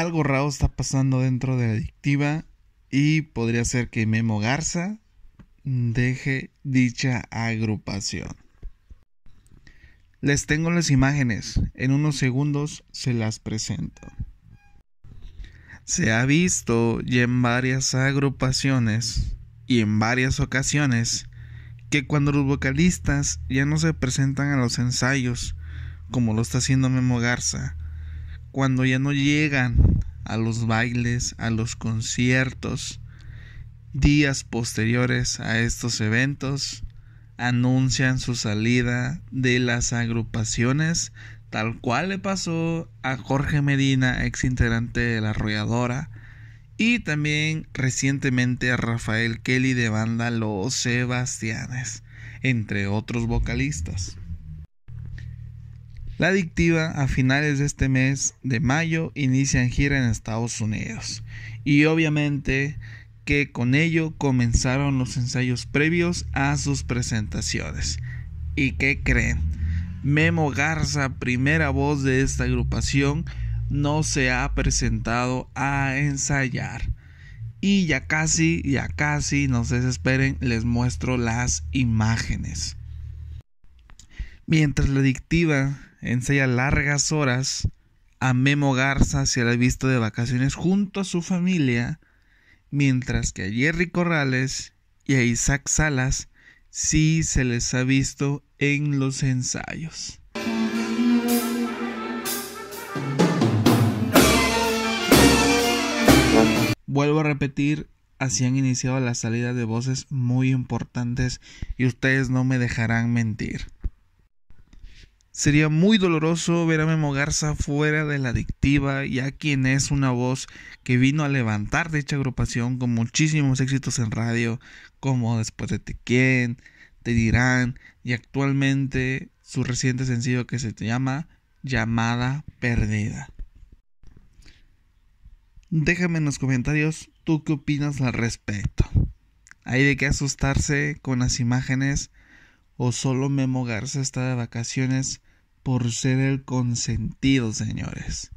algo raro está pasando dentro de la adictiva y podría ser que Memo Garza deje dicha agrupación. Les tengo las imágenes, en unos segundos se las presento. Se ha visto ya en varias agrupaciones y en varias ocasiones que cuando los vocalistas ya no se presentan a los ensayos, como lo está haciendo Memo Garza, cuando ya no llegan a los bailes, a los conciertos. Días posteriores a estos eventos anuncian su salida de las agrupaciones, tal cual le pasó a Jorge Medina, ex integrante de la Arrolladora, y también recientemente a Rafael Kelly de banda Los Sebastianes, entre otros vocalistas. La adictiva a finales de este mes de mayo inician gira en Estados Unidos. Y obviamente que con ello comenzaron los ensayos previos a sus presentaciones. ¿Y qué creen? Memo Garza, primera voz de esta agrupación, no se ha presentado a ensayar. Y ya casi, ya casi, no se desesperen, les muestro las imágenes mientras la adictiva ensaya largas horas a Memo Garza se la ha visto de vacaciones junto a su familia, mientras que a Jerry Corrales y a Isaac Salas sí se les ha visto en los ensayos. Vuelvo a repetir, así han iniciado la salida de voces muy importantes y ustedes no me dejarán mentir. Sería muy doloroso ver a Memo Garza fuera de la adictiva, ya quien es una voz que vino a levantar dicha agrupación con muchísimos éxitos en radio, como Después de Te Quieren, Te Dirán, y actualmente su reciente sencillo que se llama Llamada Perdida. Déjame en los comentarios tú qué opinas al respecto. ¿Hay de qué asustarse con las imágenes? ¿O solo Memo Garza está de vacaciones por ser el consentido, señores.